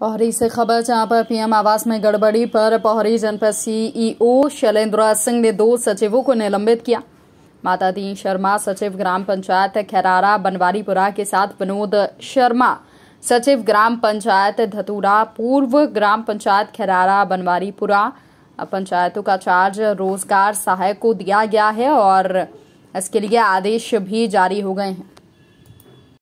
पोहरी से खबर जहां पर पीएम आवास में गड़बड़ी पर पहरी जनपद सीईओ e शैलेंद्रा सिंह ने दो सचिवों को निलंबित किया माता दीन शर्मा सचिव ग्राम पंचायत खैरारा बनवारीपुरा के साथ विनोद शर्मा सचिव ग्राम पंचायत धतूरा पूर्व ग्राम पंचायत खैरारा बनवारीपुरा पंचायतों का चार्ज रोजगार सहायक को दिया गया है और इसके लिए आदेश भी जारी हो गए हैं